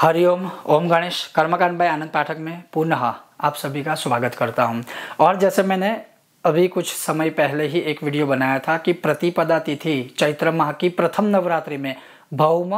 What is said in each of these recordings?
हरिओम ओम गणेश कर्मकांड बाय आनंद पाठक में पुनः आप सभी का स्वागत करता हूं और जैसे मैंने अभी कुछ समय पहले ही एक वीडियो बनाया था कि प्रतिपदा तिथि चैत्र माह की प्रथम नवरात्रि में भौम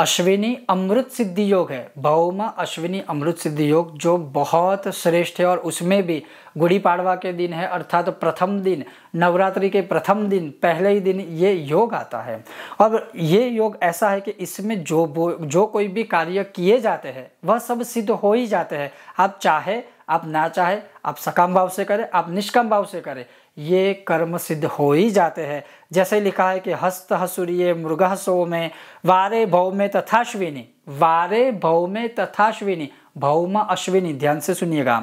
अश्विनी अमृत सिद्धि योग है भौमा अश्विनी अमृत सिद्धि योग जो बहुत श्रेष्ठ है और उसमें भी गुड़ी पाड़वा के दिन है अर्थात तो प्रथम दिन नवरात्रि के प्रथम दिन पहले ही दिन ये योग आता है और ये योग ऐसा है कि इसमें जो जो कोई भी कार्य किए जाते हैं वह सब सिद्ध हो ही जाते हैं आप चाहे आप ना चाहे आप सकाम भाव से करें आप निष्काम भाव से करें ये कर्म सिद्ध हो ही जाते हैं जैसे लिखा है कि हस्त हसुरिय मृग सो में वारे भव में तथाश्विनी वारे भव में तथाश्विनी भौम अश्विनी ध्यान से सुनिएगा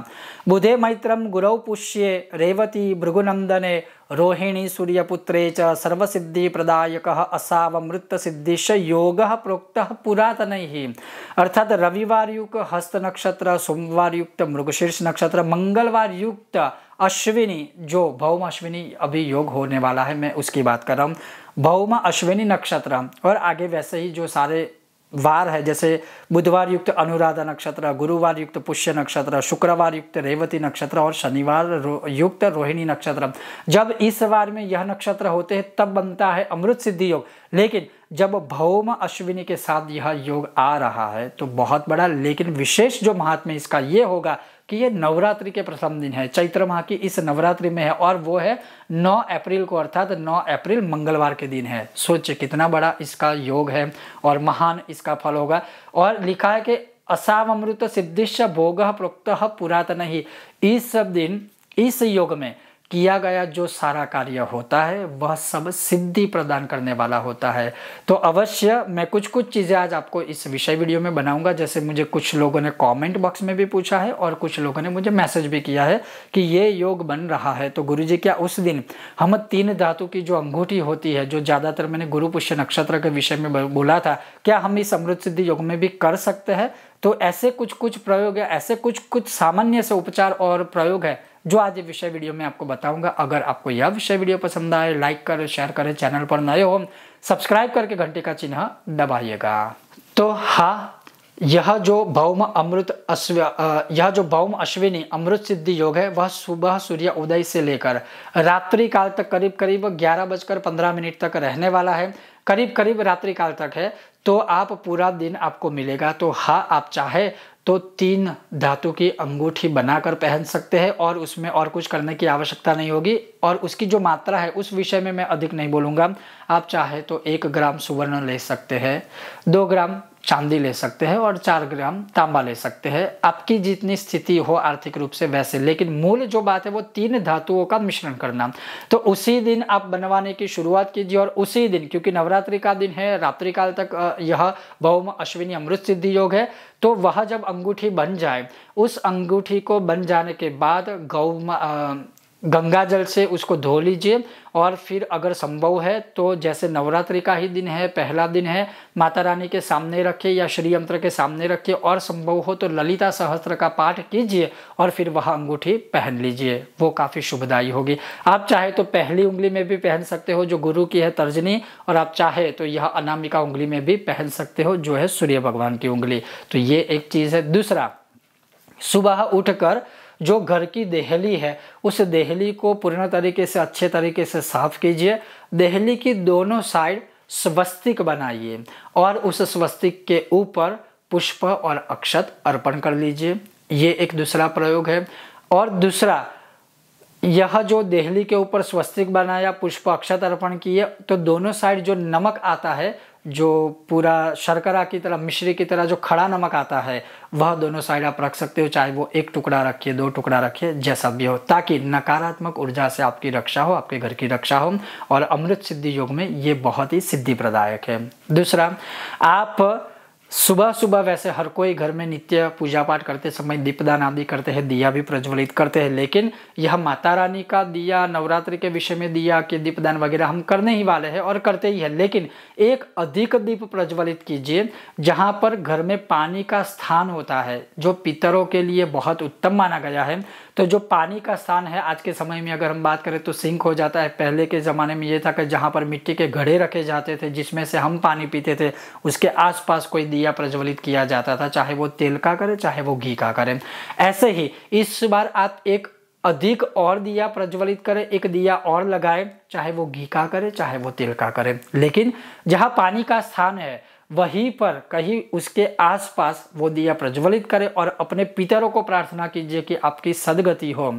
बुधे मैत्रम गुरौ पुष्ये रेवती भृगुनंदने रोहिणी सूर्यपुत्रे च सिद्धि प्रदायक मृत सिद्धिश योग प्रोक्त पुरातन ही अर्थात रविवार युक्त हस्त नक्षत्र सोमवार युक्त मृगशीर्ष नक्षत्र मंगलवार युक्त अश्विनी जो भौम अश्विनी अभी योग होने वाला है मैं उसकी बात कर रहा हूँ भौम अश्विनी नक्षत्र और आगे वैसे ही जो सारे वार है जैसे बुधवार युक्त अनुराधा नक्षत्र गुरुवार युक्त पुष्य नक्षत्र शुक्रवार युक्त रेवती नक्षत्र और शनिवार रो, युक्त रोहिणी नक्षत्र जब इस वार में यह नक्षत्र होते हैं तब बनता है अमृत सिद्धि योग लेकिन जब भौम अश्विनी के साथ यह योग आ रहा है तो बहुत बड़ा लेकिन विशेष जो महात्म्य इसका ये होगा कि ये नवरात्रि के प्रथम दिन है चैत्र माह की इस नवरात्रि में है और वो है 9 अप्रैल को अर्थात 9 अप्रैल मंगलवार के दिन है सोचिए कितना बड़ा इसका योग है और महान इसका फल होगा और लिखा है कि असावमृत सिद्धिश भोग प्रोक्त पुरातन ही इस सब दिन इस योग में किया गया जो सारा कार्य होता है वह सब सिद्धि प्रदान करने वाला होता है तो अवश्य मैं कुछ कुछ चीज़ें आज आपको इस विषय वीडियो में बनाऊंगा जैसे मुझे कुछ लोगों ने कमेंट बॉक्स में भी पूछा है और कुछ लोगों ने मुझे मैसेज भी किया है कि ये योग बन रहा है तो गुरु जी क्या उस दिन हम तीन धातु की जो अंगूठी होती है जो ज़्यादातर मैंने गुरु पुष्य नक्षत्र के विषय में बोला था क्या हम इस अमृत सिद्धि योग में भी कर सकते हैं तो ऐसे कुछ कुछ प्रयोग है ऐसे कुछ कुछ सामान्य से उपचार और प्रयोग है जो आज विषय वीडियो में आपको बताऊंगा अगर आपको यह विषय वीडियो पसंद आए लाइक करें शेयर करें चैनल पर नए हो सब्सक्राइब करके घंटे का चिन्ह दबाइएगा तो हाँ यह जो भौम अमृत अश्व यह जो भौम अश्विनी अमृत सिद्धि योग है वह सुबह सूर्य उदय से लेकर रात्रि काल तक करीब करीब ग्यारह बजकर पंद्रह मिनट तक रहने वाला है करीब करीब रात्रि काल तक है तो आप पूरा दिन आपको मिलेगा तो हाँ आप चाहे तो तीन धातु की अंगूठी बनाकर पहन सकते हैं और उसमें और कुछ करने की आवश्यकता नहीं होगी और उसकी जो मात्रा है उस विषय में मैं अधिक नहीं बोलूँगा आप चाहे तो एक ग्राम सुवर्ण ले सकते हैं दो ग्राम चांदी ले सकते हैं और चार ग्राम तांबा ले सकते हैं आपकी जितनी स्थिति हो आर्थिक रूप से वैसे लेकिन मूल जो बात है वो तीन धातुओं का मिश्रण करना तो उसी दिन आप बनवाने की शुरुआत कीजिए और उसी दिन क्योंकि नवरात्रि का दिन है रात्रि काल तक यह भौम अश्विनी अमृत सिद्धि योग है तो वह जब अंगूठी बन जाए उस अंगूठी को बन जाने के बाद गौ गंगा जल से उसको धो लीजिए और फिर अगर संभव है तो जैसे नवरात्रि का ही दिन है पहला दिन है माता रानी के सामने रखिए या श्री यंत्र के सामने रखिए और संभव हो तो ललिता सहस्त्र का पाठ कीजिए और फिर वह अंगूठी पहन लीजिए वो काफ़ी शुभदायी होगी आप चाहे तो पहली उंगली में भी पहन सकते हो जो गुरु की है तर्जनी और आप चाहे तो यह अनामिका उंगली में भी पहन सकते हो जो है सूर्य भगवान की उंगली तो ये एक चीज़ है दूसरा सुबह उठकर कर जो घर की दहली है उस दहली को पूर्ण तरीके से अच्छे तरीके से साफ कीजिए दहली की दोनों साइड स्वस्तिक बनाइए और उस स्वस्तिक के ऊपर पुष्प और अक्षत अर्पण कर लीजिए ये एक दूसरा प्रयोग है और दूसरा यह जो दहली के ऊपर स्वस्तिक बनाया पुष्प अक्षत अर्पण किए तो दोनों साइड जो नमक आता है जो पूरा शर्करा की तरह मिश्री की तरह जो खड़ा नमक आता है वह दोनों साइड आप रख सकते हो चाहे वो एक टुकड़ा रखिए दो टुकड़ा रखिए जैसा भी हो ताकि नकारात्मक ऊर्जा से आपकी रक्षा हो आपके घर की रक्षा हो और अमृत सिद्धि योग में ये बहुत ही सिद्धि प्रदायक है दूसरा आप सुबह सुबह वैसे हर कोई घर में नित्य पूजा पाठ करते समय दीपदान आदि करते हैं दिया भी प्रज्वलित करते हैं लेकिन यह माता रानी का दिया नवरात्रि के विषय में दिया के दीपदान वगैरह हम करने ही वाले हैं और करते ही है लेकिन एक अधिक दीप प्रज्वलित कीजिए जहाँ पर घर में पानी का स्थान होता है जो पितरों के लिए बहुत उत्तम माना गया है तो जो पानी का स्थान है आज के समय में अगर हम बात करें तो सिंक हो जाता है पहले के ज़माने में ये था कि जहाँ पर मिट्टी के घड़े रखे जाते थे जिसमें से हम पानी पीते थे उसके आसपास कोई दिया प्रज्वलित किया जाता था चाहे वो तेल का करे चाहे वो घी का करें ऐसे ही इस बार आप एक अधिक और दिया प्रज्वलित करें एक दिया और लगाए चाहे वो घी का करे चाहे वो तेल का करे लेकिन जहाँ पानी का स्थान है वहीं पर कहीं उसके आसपास वो दिया प्रज्वलित करें और अपने पितरों को प्रार्थना कीजिए कि आपकी सदगति हो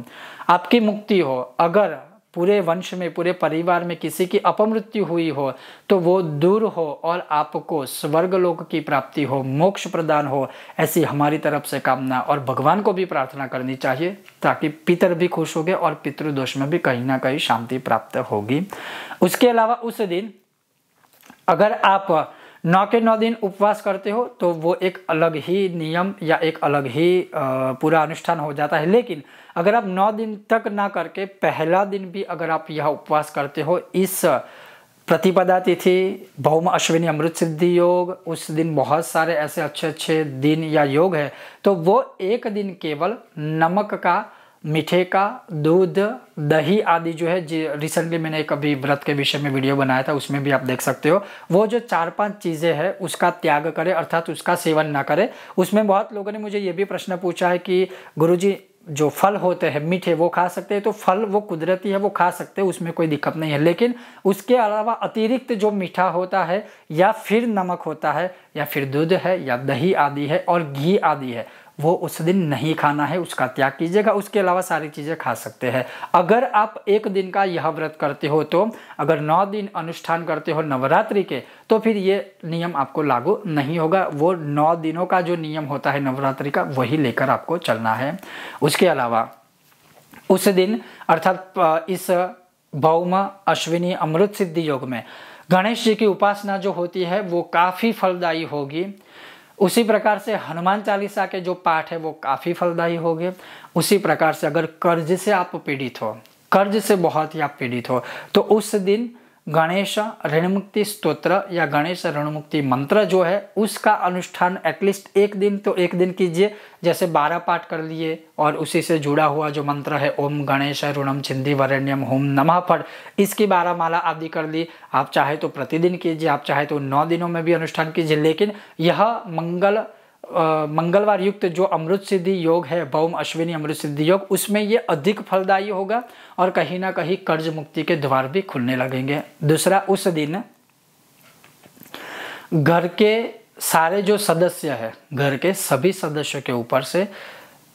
आपकी मुक्ति हो अगर पूरे वंश में पूरे परिवार में किसी की अपमृत्यु हुई हो तो वो दूर हो और आपको स्वर्ग लोक की प्राप्ति हो मोक्ष प्रदान हो ऐसी हमारी तरफ से कामना और भगवान को भी प्रार्थना करनी चाहिए ताकि पितर भी खुश हो गए और पितृदोष में भी कहीं ना कहीं शांति प्राप्त होगी उसके अलावा उस दिन अगर आप नौ के नौ दिन उपवास करते हो तो वो एक अलग ही नियम या एक अलग ही पूरा अनुष्ठान हो जाता है लेकिन अगर आप नौ दिन तक ना करके पहला दिन भी अगर आप यह उपवास करते हो इस प्रतिपदा तिथि भौम अश्विनी अमृत सिद्धि योग उस दिन बहुत सारे ऐसे अच्छे अच्छे दिन या योग है तो वो एक दिन केवल नमक का मीठे का दूध दही आदि जो है जी रिसेंटली मैंने एक अभी व्रत के विषय में वीडियो बनाया था उसमें भी आप देख सकते हो वो जो चार पांच चीज़ें हैं उसका त्याग करें अर्थात उसका सेवन ना करें उसमें बहुत लोगों ने मुझे ये भी प्रश्न पूछा है कि गुरुजी जो फल होते हैं मीठे वो खा सकते हैं तो फल वो कुदरती है वो खा सकते हैं उसमें कोई दिक्कत नहीं है लेकिन उसके अलावा अतिरिक्त जो मीठा होता है या फिर नमक होता है या फिर दूध है या दही आदि है और घी आदि है वो उस दिन नहीं खाना है उसका त्याग कीजिएगा उसके अलावा सारी चीज़ें खा सकते हैं अगर आप एक दिन का यह व्रत करते हो तो अगर नौ दिन अनुष्ठान करते हो नवरात्रि के तो फिर ये नियम आपको लागू नहीं होगा वो नौ दिनों का जो नियम होता है नवरात्रि का वही लेकर आपको चलना है उसके अलावा उस दिन अर्थात इस भौम अश्विनी अमृत सिद्धि योग में गणेश जी की उपासना जो होती है वो काफ़ी फलदायी होगी उसी प्रकार से हनुमान चालीसा के जो पाठ है वो काफ़ी फलदायी होंगे उसी प्रकार से अगर कर्ज से आप पीड़ित हो कर्ज से बहुत ही आप पीड़ित हो तो उस दिन गणेश ऋणमुक्ति स्तोत्र या गणेश ऋणमुक्ति मंत्र जो है उसका अनुष्ठान एटलीस्ट एक दिन तो एक दिन कीजिए जैसे बारह पाठ कर लिए और उसी से जुड़ा हुआ जो मंत्र है ओम गणेश ऋणम छिंदी वरण्यम होम नमः फट इसकी बारह माला आदि कर ली आप चाहे तो प्रतिदिन कीजिए आप चाहे तो नौ दिनों में भी अनुष्ठान कीजिए लेकिन यह मंगल मंगलवार युक्त जो अमृत सिद्धि योग है भौम अश्विनी अमृत सिद्धि योग उसमें ये अधिक फलदायी होगा और कहीं ना कहीं कर्ज मुक्ति के द्वार भी खुलने लगेंगे दूसरा उस दिन घर के सारे जो सदस्य है घर के सभी सदस्यों के ऊपर से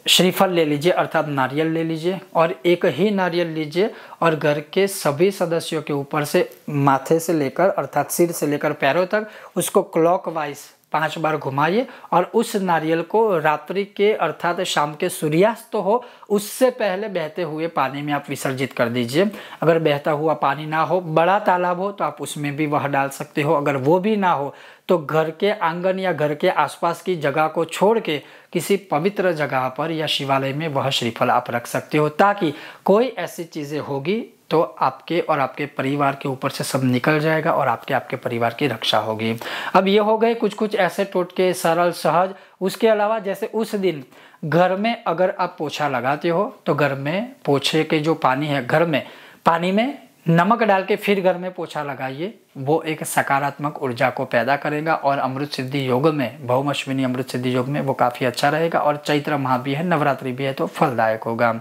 श्रीफल ले लीजिए अर्थात नारियल ले लीजिए और एक ही नारियल लीजिए और घर के सभी सदस्यों के ऊपर से माथे से लेकर अर्थात सिर से लेकर पैरों तक उसको क्लॉकवाइज पांच बार घुमाइए और उस नारियल को रात्रि के अर्थात शाम के सूर्यास्त हो उससे पहले बहते हुए पानी में आप विसर्जित कर दीजिए अगर बहता हुआ पानी ना हो बड़ा तालाब हो तो आप उसमें भी वह डाल सकते हो अगर वो भी ना हो तो घर के आंगन या घर के आसपास की जगह को छोड़ के किसी पवित्र जगह पर या शिवालय में वह श्रीफल आप रख सकते हो ताकि कोई ऐसी चीज़ें होगी तो आपके और आपके परिवार के ऊपर से सब निकल जाएगा और आपके आपके परिवार की रक्षा होगी अब ये हो गए कुछ कुछ ऐसे टोटके सरल सहज उसके अलावा जैसे उस दिन घर में अगर आप पोछा लगाते हो तो घर में पोछे के जो पानी है घर में पानी में नमक डाल के फिर घर में पोछा लगाइए वो एक सकारात्मक ऊर्जा को पैदा करेगा और अमृत सिद्धि योग में बहुमश्विनी अमृत सिद्धि योग में वो काफ़ी अच्छा रहेगा और चैत्र माह भी है नवरात्रि भी है तो फलदायक होगा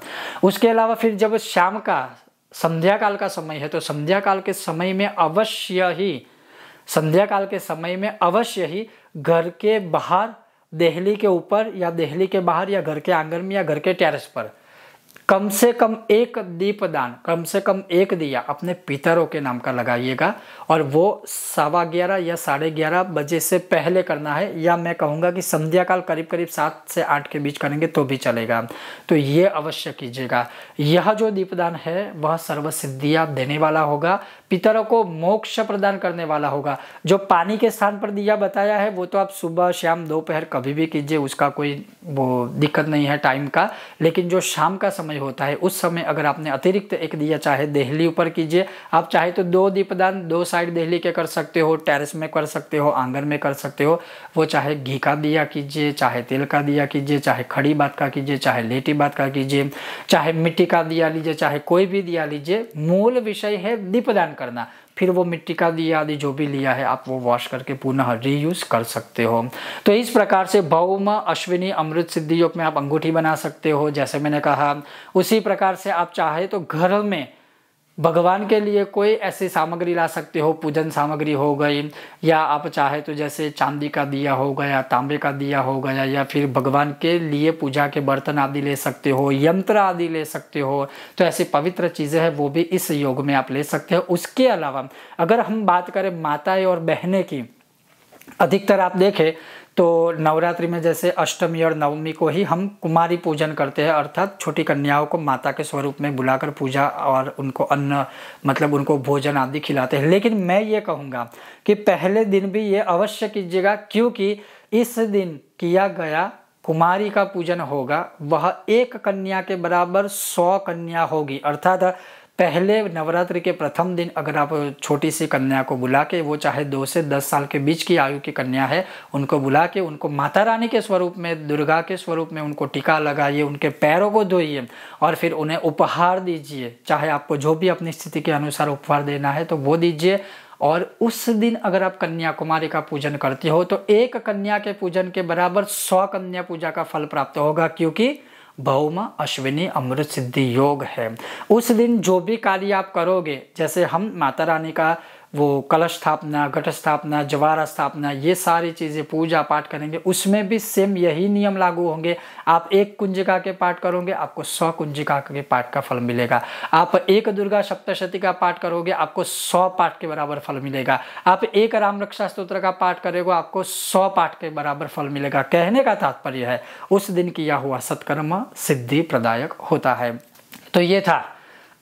उसके अलावा फिर जब शाम का संध्या काल का समय है तो संध्या काल के समय में अवश्य ही संध्या काल के समय में अवश्य ही घर के बाहर दहली के ऊपर या दहली के बाहर या घर के आंगन में या घर के टेरेस पर कम से कम एक दीपदान कम से कम एक दिया अपने पितरों के नाम का लगाइएगा और वो सवा ग्यारह या साढ़े ग्यारह बजे से पहले करना है या मैं कहूँगा कि संध्या काल करीब करीब सात से आठ के बीच करेंगे तो भी चलेगा तो ये अवश्य कीजिएगा यह जो दीपदान है वह सर्व सिद्धिया देने वाला होगा पितरों को मोक्ष प्रदान करने वाला होगा जो पानी के स्थान पर दिया बताया है वो तो आप सुबह शाम दोपहर कभी भी कीजिए उसका कोई वो दिक्कत नहीं है टाइम का लेकिन जो शाम का समय होता है उस समय अगर आपने अतिरिक्त एक दिया चाहे दहली ऊपर कीजिए आप चाहे तो दो दीपदान दो साइड दहली के कर सकते हो टेरेस में कर सकते हो आंगन में कर सकते हो वो चाहे घी का दिया कीजिए चाहे तेल का दिया कीजिए चाहे खड़ी बात का कीजिए चाहे लेटी बात का कीजिए चाहे मिट्टी का दिया लीजिए चाहे कोई भी दिया लीजिए मूल विषय है दीपदान करना फिर वो मिट्टी का दिया आदि जो भी लिया है आप वो वॉश करके पुनः रीयूज कर सकते हो तो इस प्रकार से भौम अश्विनी अमृत सिद्धि योग में आप अंगूठी बना सकते हो जैसे मैंने कहा उसी प्रकार से आप चाहे तो घर में भगवान के लिए कोई ऐसी सामग्री ला सकते हो पूजन सामग्री हो गई या आप चाहे तो जैसे चांदी का दिया हो गया तांबे का दिया हो गया या फिर भगवान के लिए पूजा के बर्तन आदि ले सकते हो यंत्र आदि ले सकते हो तो ऐसी पवित्र चीज़ें हैं वो भी इस योग में आप ले सकते हो उसके अलावा अगर हम बात करें माताएं और बहनें की अधिकतर आप देखें तो नवरात्रि में जैसे अष्टमी और नवमी को ही हम कुमारी पूजन करते हैं अर्थात छोटी कन्याओं को माता के स्वरूप में बुलाकर पूजा और उनको अन्न मतलब उनको भोजन आदि खिलाते हैं लेकिन मैं ये कहूँगा कि पहले दिन भी ये अवश्य कीजिएगा क्योंकि इस दिन किया गया कुमारी का पूजन होगा वह एक कन्या के बराबर सौ कन्या होगी अर्थात पहले नवरात्रि के प्रथम दिन अगर आप छोटी सी कन्या को बुला के वो चाहे दो से दस साल के बीच की आयु की कन्या है उनको बुला के उनको माता रानी के स्वरूप में दुर्गा के स्वरूप में उनको टीका लगाइए उनके पैरों को धोइए और फिर उन्हें उपहार दीजिए चाहे आपको जो भी अपनी स्थिति के अनुसार उपहार देना है तो वो दीजिए और उस दिन अगर आप कन्या कुमारी का पूजन करते हो तो एक कन्या के पूजन के बराबर सौ कन्या पूजा का फल प्राप्त होगा क्योंकि भौम अश्विनी अमृत सिद्धि योग है उस दिन जो भी कार्य आप करोगे जैसे हम माता रानी का वो कलश स्थापना घट स्थापना जवारा स्थापना ये सारी चीज़ें पूजा पाठ करेंगे उसमें भी सेम यही नियम लागू होंगे आप एक कुंजिका के पाठ करोगे आपको सौ कुंजिका के पाठ का फल मिलेगा आप एक दुर्गा सप्तशती का पाठ करोगे आपको सौ पाठ के बराबर फल मिलेगा आप एक राम रक्षा स्त्रोत्र का पाठ करेगा आपको सौ पाठ के बराबर फल मिलेगा कहने का तात्पर्य है उस दिन किया हुआ सत्कर्म सिद्धि प्रदायक होता है तो ये था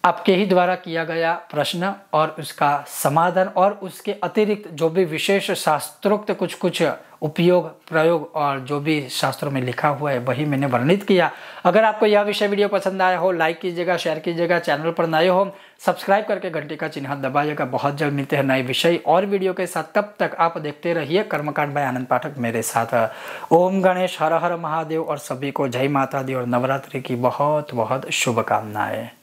आपके ही द्वारा किया गया प्रश्न और उसका समाधान और उसके अतिरिक्त जो भी विशेष शास्त्रोक्त कुछ कुछ उपयोग प्रयोग और जो भी शास्त्रों में लिखा हुआ है वही मैंने वर्णित किया अगर आपको यह विषय वीडियो पसंद आया हो लाइक कीजिएगा शेयर कीजिएगा चैनल पर नए हो सब्सक्राइब करके घंटे का चिन्ह दबाइएगा बहुत जल्द मिलते हैं नए विषय और वीडियो के साथ तब तक आप देखते रहिए कर्मकांड भाई आनंद पाठक मेरे साथ ओम गणेश हर हर महादेव और सभी को जय माता दी और नवरात्रि की बहुत बहुत शुभकामनाएं